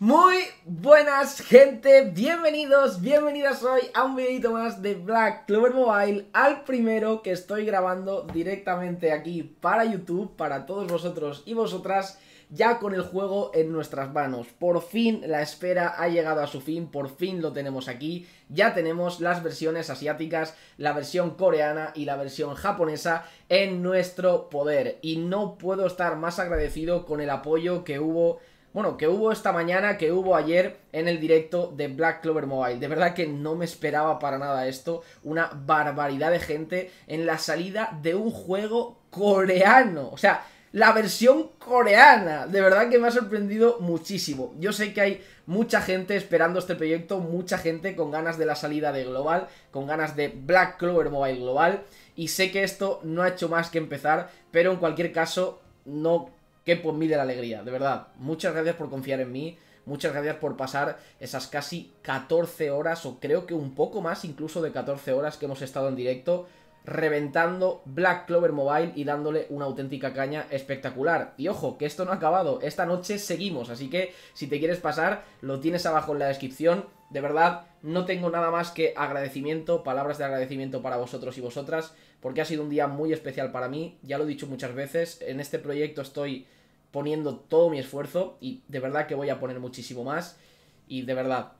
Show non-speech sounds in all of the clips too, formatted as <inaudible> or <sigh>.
Muy buenas gente, bienvenidos, bienvenidas hoy a un videito más de Black Clover Mobile, al primero que estoy grabando directamente aquí para YouTube, para todos vosotros y vosotras, ya con el juego en nuestras manos. Por fin la espera ha llegado a su fin, por fin lo tenemos aquí, ya tenemos las versiones asiáticas, la versión coreana y la versión japonesa en nuestro poder. Y no puedo estar más agradecido con el apoyo que hubo bueno, que hubo esta mañana, que hubo ayer en el directo de Black Clover Mobile. De verdad que no me esperaba para nada esto. Una barbaridad de gente en la salida de un juego coreano. O sea, la versión coreana. De verdad que me ha sorprendido muchísimo. Yo sé que hay mucha gente esperando este proyecto, mucha gente con ganas de la salida de Global, con ganas de Black Clover Mobile Global. Y sé que esto no ha hecho más que empezar, pero en cualquier caso no que por mí de la alegría, de verdad. Muchas gracias por confiar en mí. Muchas gracias por pasar esas casi 14 horas, o creo que un poco más incluso de 14 horas que hemos estado en directo, reventando Black Clover Mobile y dándole una auténtica caña espectacular. Y ojo, que esto no ha acabado, esta noche seguimos, así que si te quieres pasar, lo tienes abajo en la descripción. De verdad, no tengo nada más que agradecimiento, palabras de agradecimiento para vosotros y vosotras, porque ha sido un día muy especial para mí, ya lo he dicho muchas veces, en este proyecto estoy poniendo todo mi esfuerzo y de verdad que voy a poner muchísimo más y de verdad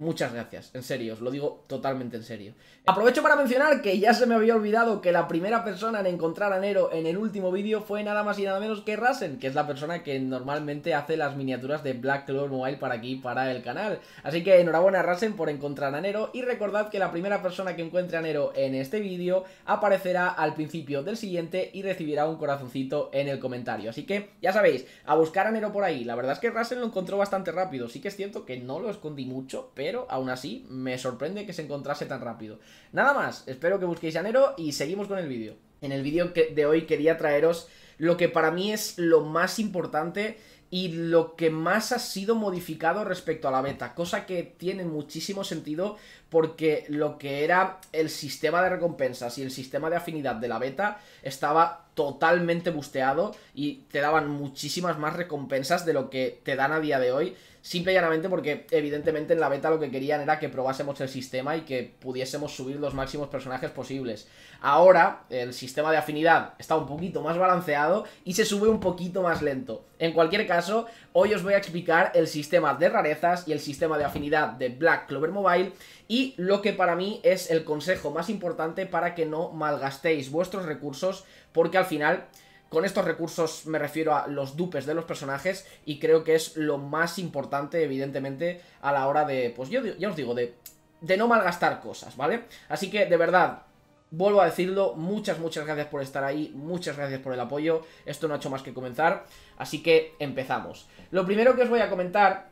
Muchas gracias, en serio, os lo digo totalmente en serio. Aprovecho para mencionar que ya se me había olvidado que la primera persona en encontrar a Nero en el último vídeo fue nada más y nada menos que Rasen, que es la persona que normalmente hace las miniaturas de Black Clover Mobile para aquí, para el canal. Así que enhorabuena Rasen por encontrar a Nero y recordad que la primera persona que encuentre a Nero en este vídeo aparecerá al principio del siguiente y recibirá un corazoncito en el comentario. Así que ya sabéis, a buscar a Nero por ahí. La verdad es que Rasen lo encontró bastante rápido, sí que es cierto que no lo escondí mucho, pero pero aún así me sorprende que se encontrase tan rápido. Nada más, espero que busquéis enero y seguimos con el vídeo. En el vídeo de hoy quería traeros lo que para mí es lo más importante y lo que más ha sido modificado respecto a la beta, cosa que tiene muchísimo sentido porque lo que era el sistema de recompensas y el sistema de afinidad de la beta estaba totalmente busteado y te daban muchísimas más recompensas de lo que te dan a día de hoy, simple y llanamente porque evidentemente en la beta lo que querían era que probásemos el sistema y que pudiésemos subir los máximos personajes posibles. Ahora el sistema de afinidad está un poquito más balanceado y se sube un poquito más lento. En cualquier caso, hoy os voy a explicar el sistema de rarezas y el sistema de afinidad de Black Clover Mobile y lo que para mí es el consejo más importante para que no malgastéis vuestros recursos porque al final... Con estos recursos me refiero a los dupes de los personajes y creo que es lo más importante, evidentemente, a la hora de, pues yo ya os digo, de, de no malgastar cosas, ¿vale? Así que, de verdad, vuelvo a decirlo, muchas, muchas gracias por estar ahí, muchas gracias por el apoyo, esto no ha hecho más que comenzar, así que empezamos. Lo primero que os voy a comentar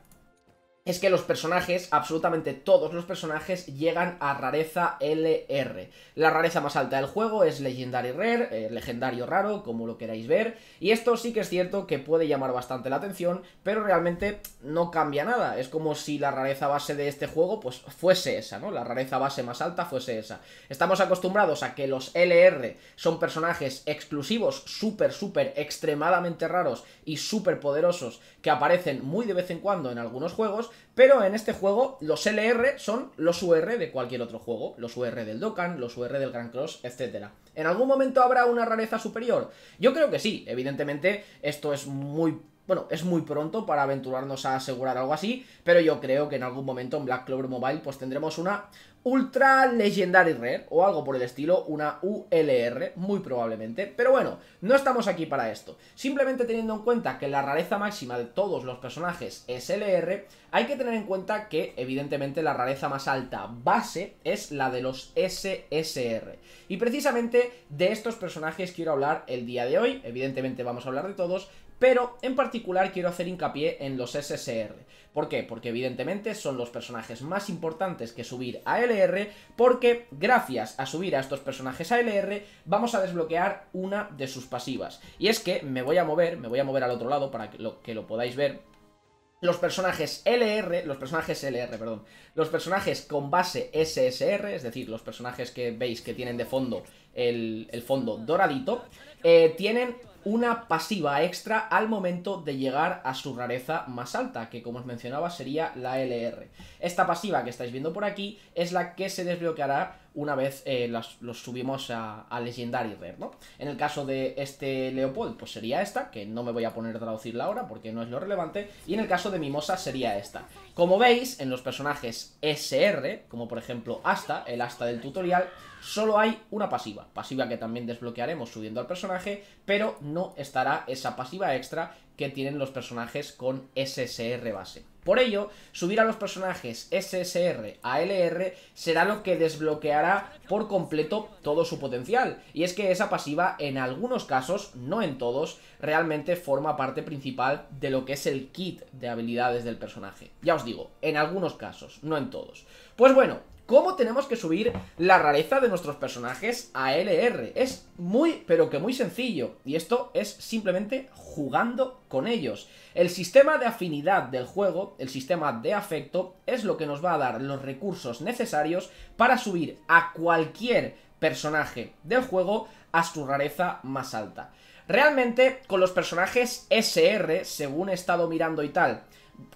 es que los personajes, absolutamente todos los personajes, llegan a rareza LR. La rareza más alta del juego es Legendary Rare, eh, legendario raro, como lo queráis ver, y esto sí que es cierto que puede llamar bastante la atención, pero realmente no cambia nada, es como si la rareza base de este juego pues fuese esa, ¿no? La rareza base más alta fuese esa. Estamos acostumbrados a que los LR son personajes exclusivos, súper, súper, extremadamente raros y súper poderosos, que aparecen muy de vez en cuando en algunos juegos, pero en este juego los LR son los UR de cualquier otro juego, los UR del Dokkan, los UR del Grand Cross, etc. ¿En algún momento habrá una rareza superior? Yo creo que sí, evidentemente esto es muy bueno, es muy pronto para aventurarnos a asegurar algo así, pero yo creo que en algún momento en Black Clover Mobile pues tendremos una, Ultra Legendary Rare o algo por el estilo, una ULR, muy probablemente. Pero bueno, no estamos aquí para esto. Simplemente teniendo en cuenta que la rareza máxima de todos los personajes es LR, hay que tener en cuenta que, evidentemente, la rareza más alta base es la de los SSR. Y precisamente de estos personajes quiero hablar el día de hoy, evidentemente vamos a hablar de todos, pero en particular quiero hacer hincapié en los SSR. ¿Por qué? Porque evidentemente son los personajes más importantes que subir a LR, porque gracias a subir a estos personajes a LR vamos a desbloquear una de sus pasivas. Y es que me voy a mover, me voy a mover al otro lado para que lo, que lo podáis ver, los personajes LR, los personajes LR, perdón, los personajes con base SSR, es decir, los personajes que veis que tienen de fondo el, el fondo doradito, eh, tienen una pasiva extra al momento de llegar a su rareza más alta, que como os mencionaba sería la LR. Esta pasiva que estáis viendo por aquí es la que se desbloqueará una vez eh, los subimos a, a, Legendary Rare, ¿no? En el caso de este Leopold, pues sería esta, que no me voy a poner a traducirla ahora porque no es lo relevante, y en el caso de Mimosa sería esta. Como veis, en los personajes SR, como por ejemplo Asta, el Asta del tutorial, solo hay una pasiva, pasiva que también desbloquearemos subiendo al personaje, pero no estará esa pasiva extra que tienen los personajes con SSR base. Por ello, subir a los personajes SSR a LR será lo que desbloqueará por completo todo su potencial, y es que esa pasiva en algunos casos, no en todos, realmente forma parte principal de lo que es el kit de habilidades del personaje. Ya os digo, en algunos casos, no en todos. Pues bueno, cómo tenemos que subir la rareza de nuestros personajes a LR. Es muy, pero que muy sencillo. Y esto es simplemente jugando con ellos. El sistema de afinidad del juego, el sistema de afecto, es lo que nos va a dar los recursos necesarios para subir a cualquier personaje del juego a su rareza más alta. Realmente, con los personajes SR, según he estado mirando y tal,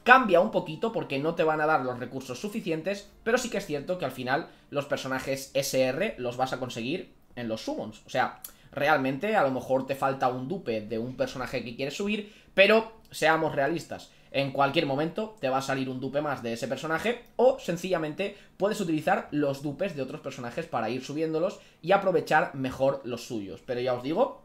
Cambia un poquito porque no te van a dar los recursos suficientes, pero sí que es cierto que al final los personajes SR los vas a conseguir en los summons. O sea, realmente a lo mejor te falta un dupe de un personaje que quieres subir, pero seamos realistas. En cualquier momento te va a salir un dupe más de ese personaje o sencillamente puedes utilizar los dupes de otros personajes para ir subiéndolos y aprovechar mejor los suyos. Pero ya os digo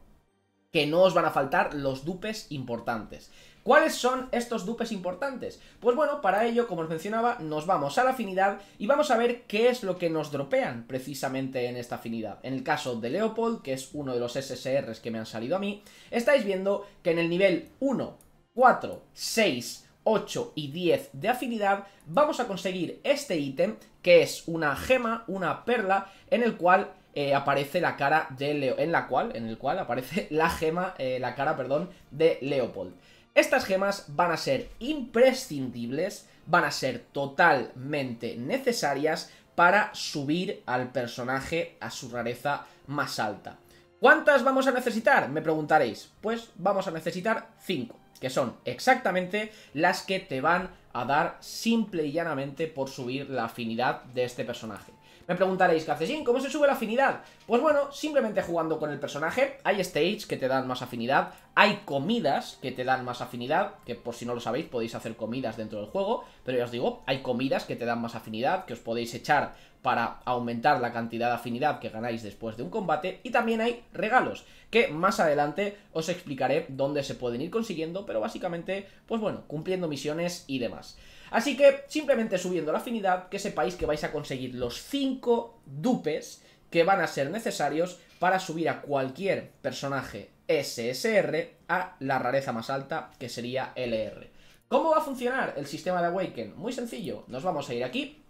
que no os van a faltar los dupes importantes. ¿Cuáles son estos dupes importantes? Pues bueno, para ello, como os mencionaba, nos vamos a la afinidad y vamos a ver qué es lo que nos dropean precisamente en esta afinidad. En el caso de Leopold, que es uno de los SSRs que me han salido a mí, estáis viendo que en el nivel 1, 4, 6... 8 y 10 de afinidad, vamos a conseguir este ítem, que es una gema, una perla, en el cual eh, aparece la cara de Leo, en la cual, en el cual aparece la gema, eh, la cara, perdón, de Leopold. Estas gemas van a ser imprescindibles, van a ser totalmente necesarias para subir al personaje a su rareza más alta. ¿Cuántas vamos a necesitar? Me preguntaréis. Pues vamos a necesitar 5, que son exactamente las que te van a dar simple y llanamente por subir la afinidad de este personaje. Me preguntaréis, ¿qué hace Jin? ¿Cómo se sube la afinidad? Pues bueno, simplemente jugando con el personaje. Hay stages que te dan más afinidad. Hay comidas que te dan más afinidad. Que por si no lo sabéis, podéis hacer comidas dentro del juego. Pero ya os digo, hay comidas que te dan más afinidad. Que os podéis echar para aumentar la cantidad de afinidad que ganáis después de un combate y también hay regalos que más adelante os explicaré dónde se pueden ir consiguiendo, pero básicamente, pues bueno, cumpliendo misiones y demás. Así que simplemente subiendo la afinidad, que sepáis que vais a conseguir los 5 dupes que van a ser necesarios para subir a cualquier personaje SSR a la rareza más alta, que sería LR. ¿Cómo va a funcionar el sistema de Awaken? Muy sencillo, nos vamos a ir aquí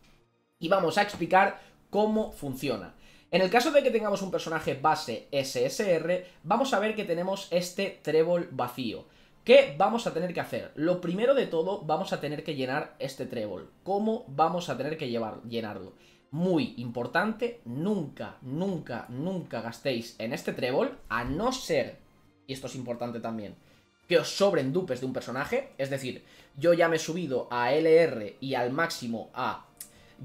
y vamos a explicar cómo funciona. En el caso de que tengamos un personaje base SSR, vamos a ver que tenemos este trébol vacío. ¿Qué vamos a tener que hacer? Lo primero de todo, vamos a tener que llenar este trébol. ¿Cómo vamos a tener que llevar, llenarlo? Muy importante, nunca, nunca, nunca gastéis en este trébol, a no ser, y esto es importante también, que os sobren dupes de un personaje, es decir, yo ya me he subido a LR y al máximo a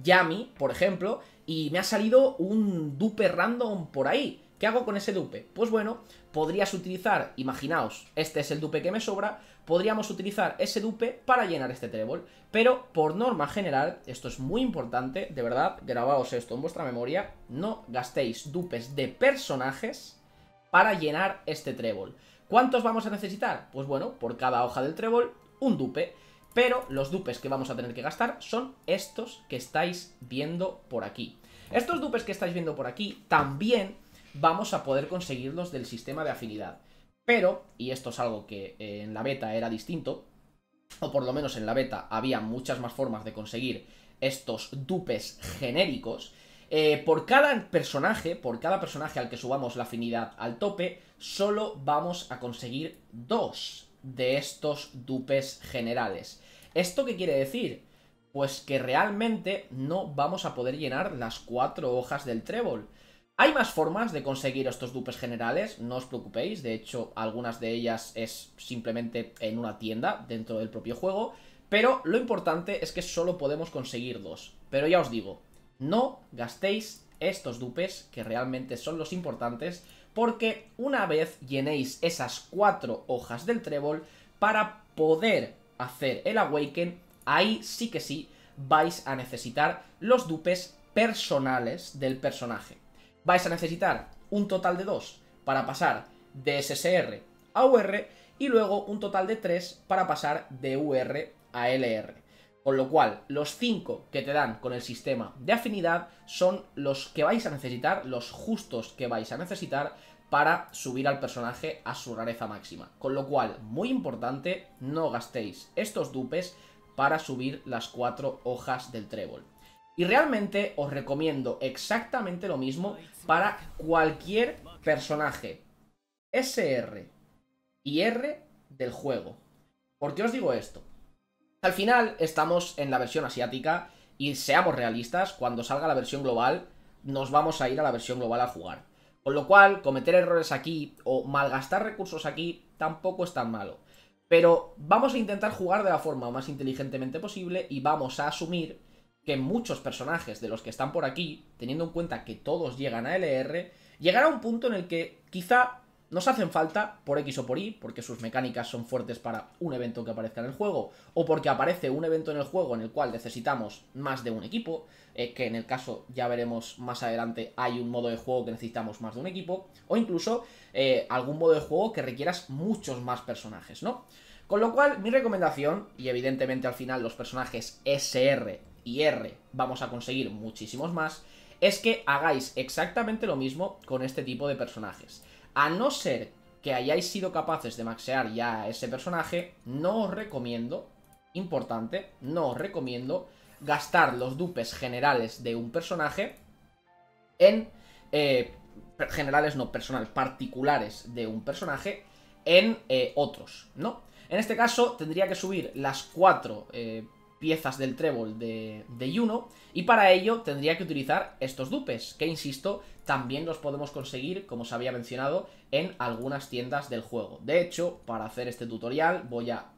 Yami, por ejemplo, y me ha salido un dupe random por ahí. ¿Qué hago con ese dupe? Pues bueno, podrías utilizar, imaginaos, este es el dupe que me sobra, podríamos utilizar ese dupe para llenar este trébol. Pero por norma general, esto es muy importante, de verdad, grabaos esto en vuestra memoria, no gastéis dupes de personajes para llenar este trébol. ¿Cuántos vamos a necesitar? Pues bueno, por cada hoja del trébol, un dupe. Pero los dupes que vamos a tener que gastar son estos que estáis viendo por aquí. Estos dupes que estáis viendo por aquí también vamos a poder conseguirlos del sistema de afinidad. Pero, y esto es algo que eh, en la beta era distinto, o por lo menos en la beta había muchas más formas de conseguir estos dupes genéricos, eh, por cada personaje, por cada personaje al que subamos la afinidad al tope, solo vamos a conseguir dos de estos dupes generales. ¿Esto qué quiere decir? Pues que realmente no vamos a poder llenar las cuatro hojas del trébol. Hay más formas de conseguir estos dupes generales, no os preocupéis, de hecho algunas de ellas es simplemente en una tienda dentro del propio juego, pero lo importante es que solo podemos conseguir dos. Pero ya os digo, no gastéis estos dupes que realmente son los importantes porque una vez llenéis esas cuatro hojas del trébol, para poder hacer el Awaken, ahí sí que sí vais a necesitar los dupes personales del personaje. Vais a necesitar un total de dos para pasar de SSR a UR y luego un total de tres para pasar de UR a LR. Con lo cual, los cinco que te dan con el sistema de afinidad son los que vais a necesitar, los justos que vais a necesitar para subir al personaje a su rareza máxima. Con lo cual, muy importante, no gastéis estos dupes para subir las cuatro hojas del trébol. Y realmente os recomiendo exactamente lo mismo para cualquier personaje SR y R del juego. ¿Por qué os digo esto? Al final estamos en la versión asiática y seamos realistas, cuando salga la versión global nos vamos a ir a la versión global a jugar. Con lo cual, cometer errores aquí o malgastar recursos aquí tampoco es tan malo. Pero vamos a intentar jugar de la forma más inteligentemente posible y vamos a asumir que muchos personajes de los que están por aquí, teniendo en cuenta que todos llegan a LR, llegará un punto en el que quizá nos hacen falta por X o por Y, porque sus mecánicas son fuertes para un evento que aparezca en el juego, o porque aparece un evento en el juego en el cual necesitamos más de un equipo, eh, que en el caso ya veremos más adelante hay un modo de juego que necesitamos más de un equipo, o incluso eh, algún modo de juego que requieras muchos más personajes, ¿no? Con lo cual, mi recomendación, y evidentemente al final los personajes SR y R vamos a conseguir muchísimos más, es que hagáis exactamente lo mismo con este tipo de personajes. A no ser que hayáis sido capaces de maxear ya ese personaje, no os recomiendo, importante, no os recomiendo gastar los dupes generales de un personaje en... Eh, generales no, personales, particulares de un personaje en eh, otros, ¿no? En este caso tendría que subir las cuatro eh, piezas del trébol de, de Juno, y para ello tendría que utilizar estos dupes, que insisto, también los podemos conseguir, como os había mencionado, en algunas tiendas del juego. De hecho, para hacer este tutorial voy a,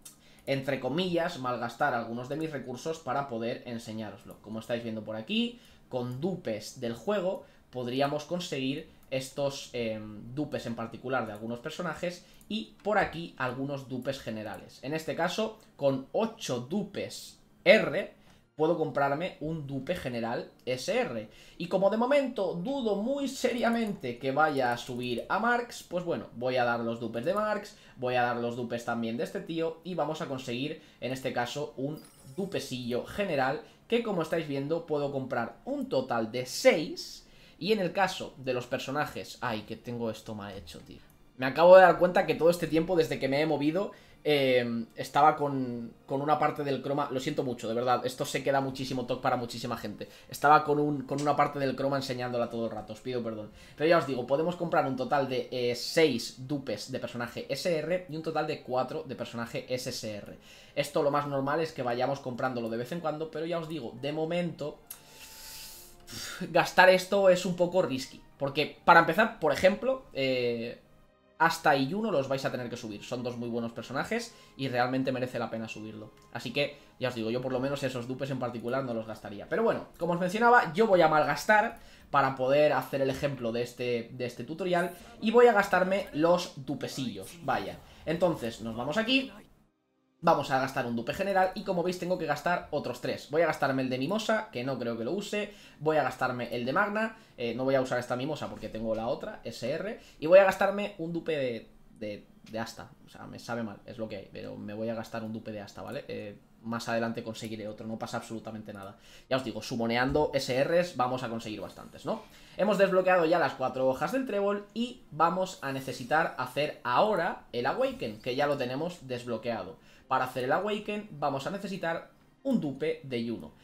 entre comillas, malgastar algunos de mis recursos para poder enseñároslo. Como estáis viendo por aquí, con dupes del juego podríamos conseguir estos em, dupes en particular de algunos personajes y por aquí algunos dupes generales. En este caso, con 8 dupes R, puedo comprarme un dupe general SR. Y como de momento dudo muy seriamente que vaya a subir a Marx, pues bueno, voy a dar los dupes de Marx, voy a dar los dupes también de este tío y vamos a conseguir, en este caso, un dupecillo general que como estáis viendo puedo comprar un total de 6 y en el caso de los personajes... Ay, que tengo esto mal hecho, tío. Me acabo de dar cuenta que todo este tiempo desde que me he movido Em, estaba con, una parte del croma. Lo siento mucho, de verdad. Esto se queda muchísimo toque para muchísima gente. Estaba con, un, con una parte del croma enseñándola todo el rato. Os pido perdón. Pero ya os digo, podemos comprar un total de 6 eh, dupes de personaje SR y un total de 4 de personaje SSR. Esto lo más normal es que vayamos comprándolo de vez en cuando. Pero ya os digo, de momento. Gastar esto es un poco risky. Porque, para empezar, por ejemplo. Eh, hasta Iyuno los vais a tener que subir. Son dos muy buenos personajes y realmente merece la pena subirlo. Así que, ya os digo, yo por lo menos esos dupes en particular no los gastaría. Pero bueno, como os mencionaba, yo voy a malgastar para poder hacer el ejemplo de este, de este tutorial y voy a gastarme los dupesillos, vaya. Entonces, nos vamos aquí Vamos a gastar un dupe general y como veis tengo que gastar otros tres. Voy a gastarme el de Mimosa, que no creo que lo use. Voy a gastarme el de Magna. Eh, no voy a usar esta Mimosa porque tengo la otra, SR. Y voy a gastarme un dupe de, Asta. O sea, me sabe mal, es lo que hay. Pero me voy a gastar un dupe de Asta, ¿vale? Eh, más adelante conseguiré otro, no pasa absolutamente nada. Ya os digo, sumoneando SRs vamos a conseguir bastantes, ¿no? Hemos desbloqueado ya las cuatro hojas del trébol y vamos a necesitar hacer ahora el Awaken, que ya lo tenemos desbloqueado para hacer el Awaken vamos a necesitar un dupe de Yuno.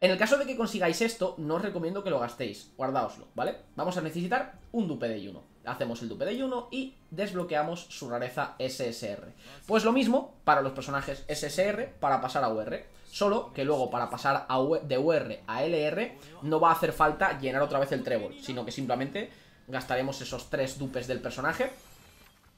En el caso de que consigáis esto, no os recomiendo que lo gastéis, guardaoslo, ¿vale? Vamos a necesitar un dupe de Yuno. Hacemos el dupe de Yuno y desbloqueamos su rareza SSR. Pues lo mismo para los personajes SSR para pasar a UR. Solo que luego para pasar de UR a LR no va a hacer falta llenar otra vez el trébol, sino que simplemente gastaremos esos tres dupes del personaje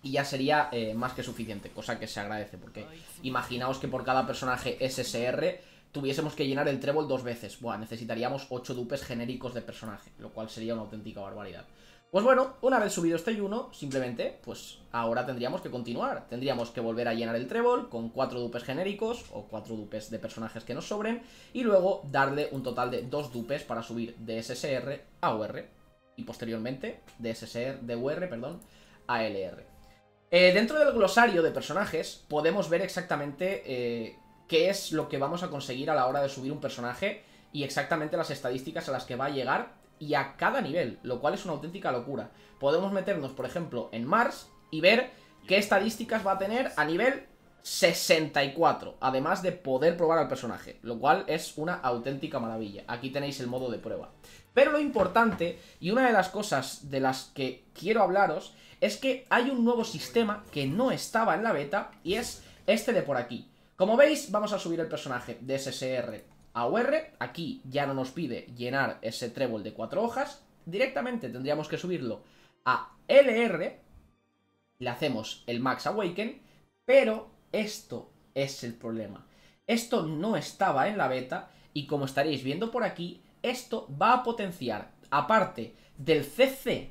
y ya sería eh, más que suficiente, cosa que se agradece, porque imaginaos que por cada personaje SSR tuviésemos que llenar el trébol dos veces. Buah, necesitaríamos 8 dupes genéricos de personaje, lo cual sería una auténtica barbaridad. Pues bueno, una vez subido este uno simplemente, pues ahora tendríamos que continuar. Tendríamos que volver a llenar el trébol con cuatro dupes genéricos o cuatro dupes de personajes que nos sobren y luego darle un total de dos dupes para subir de SSR a UR y posteriormente de SSR, de UR, perdón, a LR. Eh, dentro del glosario de personajes podemos ver exactamente eh, qué es lo que vamos a conseguir a la hora de subir un personaje y exactamente las estadísticas a las que va a llegar y a cada nivel, lo cual es una auténtica locura. Podemos meternos, por ejemplo, en Mars y ver qué estadísticas va a tener a nivel 64, además de poder probar al personaje, lo cual es una auténtica maravilla. Aquí tenéis el modo de prueba. Pero lo importante, y una de las cosas de las que quiero hablaros, es que hay un nuevo sistema que no estaba en la beta, y es este de por aquí. Como veis, vamos a subir el personaje de SSR a UR. Aquí ya no nos pide llenar ese trébol de cuatro hojas. Directamente tendríamos que subirlo a LR. Le hacemos el Max Awaken. Pero esto es el problema. Esto no estaba en la beta. Y como estaréis viendo por aquí, esto va a potenciar, aparte del CC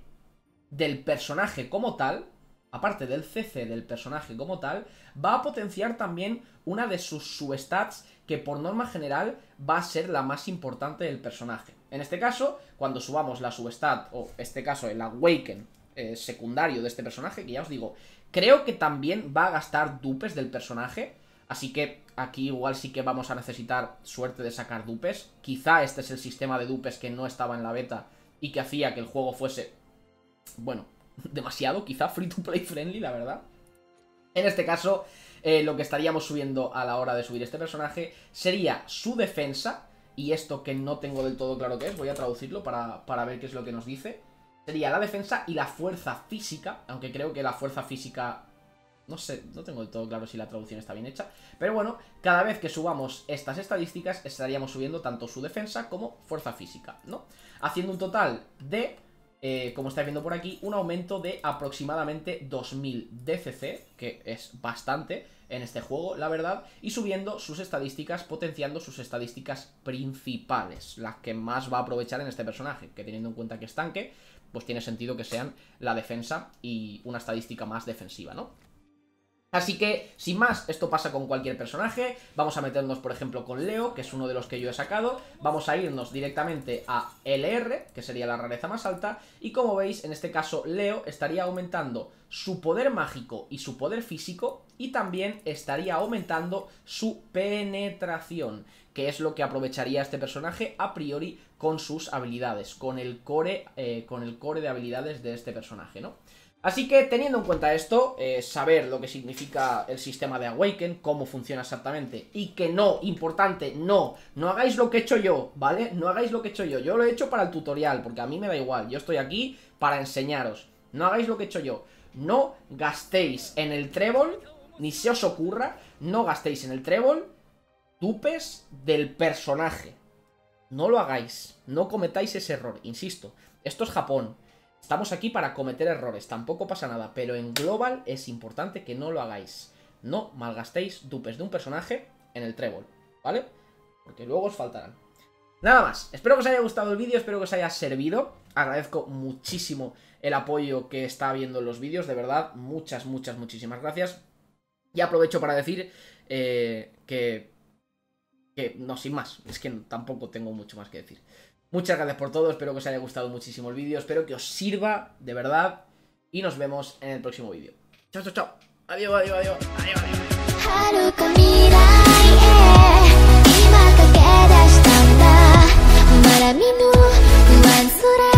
del personaje como tal, aparte del CC del personaje como tal, va a potenciar también una de sus substats que por norma general va a ser la más importante del personaje. En este caso, cuando subamos la substat, o este caso el Awaken eh, secundario de este personaje, que ya os digo, creo que también va a gastar dupes del personaje, Así que aquí igual sí que vamos a necesitar suerte de sacar dupes. Quizá este es el sistema de dupes que no estaba en la beta y que hacía que el juego fuese, bueno, <laughs> demasiado, quizá free to play friendly, la verdad. En este caso, eh, lo que estaríamos subiendo a la hora de subir este personaje sería su defensa, y esto que no tengo del todo claro qué es, voy a traducirlo para, para ver qué es lo que nos dice. Sería la defensa y la fuerza física, aunque creo que la fuerza física no sé, no tengo del todo claro si la traducción está bien hecha. Pero bueno, cada vez que subamos estas estadísticas estaríamos subiendo tanto su defensa como fuerza física, ¿no? Haciendo un total de, eh, como estáis viendo por aquí, un aumento de aproximadamente 2000 DCC, que es bastante en este juego, la verdad, y subiendo sus estadísticas, potenciando sus estadísticas principales, las que más va a aprovechar en este personaje, que teniendo en cuenta que es tanque, pues tiene sentido que sean la defensa y una estadística más defensiva, ¿no? Así que, sin más, esto pasa con cualquier personaje, vamos a meternos por ejemplo con Leo, que es uno de los que yo he sacado, vamos a irnos directamente a LR, que sería la rareza más alta, y como veis, en este caso Leo estaría aumentando su poder mágico y su poder físico, y también estaría aumentando su penetración, que es lo que aprovecharía este personaje a priori con sus habilidades, con el core, eh, con el core de habilidades de este personaje, ¿no? Así que teniendo en cuenta esto, eh, saber lo que significa el sistema de Awaken, cómo funciona exactamente y que no, importante, no, no hagáis lo que he hecho yo, ¿vale? No hagáis lo que he hecho yo, yo lo he hecho para el tutorial porque a mí me da igual, yo estoy aquí para enseñaros, no hagáis lo que he hecho yo, no gastéis en el trébol, ni se os ocurra, no gastéis en el trébol dupes del personaje, no lo hagáis, no cometáis ese error, insisto, esto es Japón, Estamos aquí para cometer errores, tampoco pasa nada, pero en global es importante que no lo hagáis. No malgastéis dupes de un personaje en el trébol, ¿vale? Porque luego os faltarán. Nada más, espero que os haya gustado el vídeo, espero que os haya servido. Agradezco muchísimo el apoyo que está viendo en los vídeos, de verdad, muchas, muchas, muchísimas gracias. Y aprovecho para decir eh, que... Que no, sin más, es que tampoco tengo mucho más que decir. Muchas gracias por todo, espero que os haya gustado muchísimo el vídeo, espero que os sirva, de verdad, y nos vemos en el próximo vídeo. Chao, chao, chao. Adiós, adiós, adiós. Adiós, adiós.